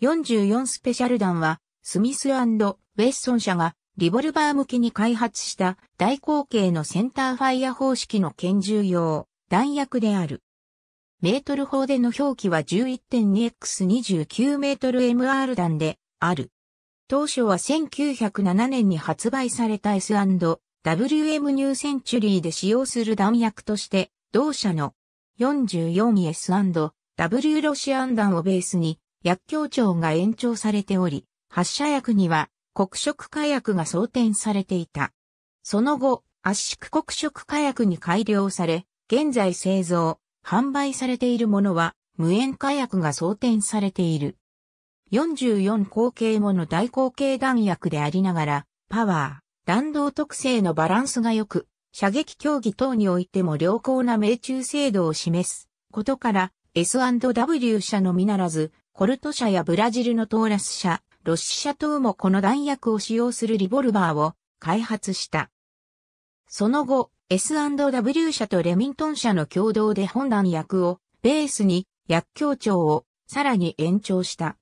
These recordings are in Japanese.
44スペシャル弾は、スミスウェッソン社がリボルバー向けに開発した大口径のセンターファイア方式の拳銃用弾薬である。メートル砲での表記は 11.2x29 メートル MR 弾である。当初は1907年に発売された S&WM ニューセンチュリーで使用する弾薬として、同社の 44S&W ロシアン弾をベースに薬莢長が延長されており、発射薬には黒色火薬が装填されていた。その後、圧縮黒色火薬に改良され、現在製造、販売されているものは無塩火薬が装填されている。44口径もの大口径弾薬でありながら、パワー、弾道特性のバランスが良く、射撃競技等においても良好な命中精度を示すことから、S&W 社のみならず、コルト社やブラジルのトーラス社、ロッシ社等もこの弾薬を使用するリボルバーを開発した。その後、S&W 社とレミントン社の共同で本弾薬をベースに薬協調をさらに延長した。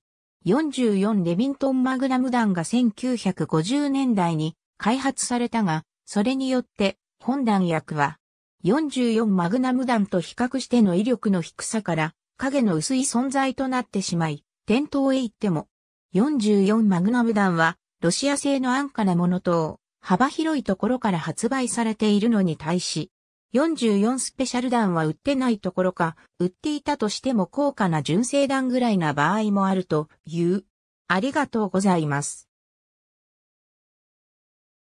44レミントンマグナム弾が1950年代に開発されたが、それによって本弾薬は44マグナム弾と比較しての威力の低さから影の薄い存在となってしまい、店頭へ行っても、44マグナム弾は、ロシア製の安価なものと、幅広いところから発売されているのに対し、44スペシャル弾は売ってないところか、売っていたとしても高価な純正弾ぐらいな場合もあるという。ありがとうございます。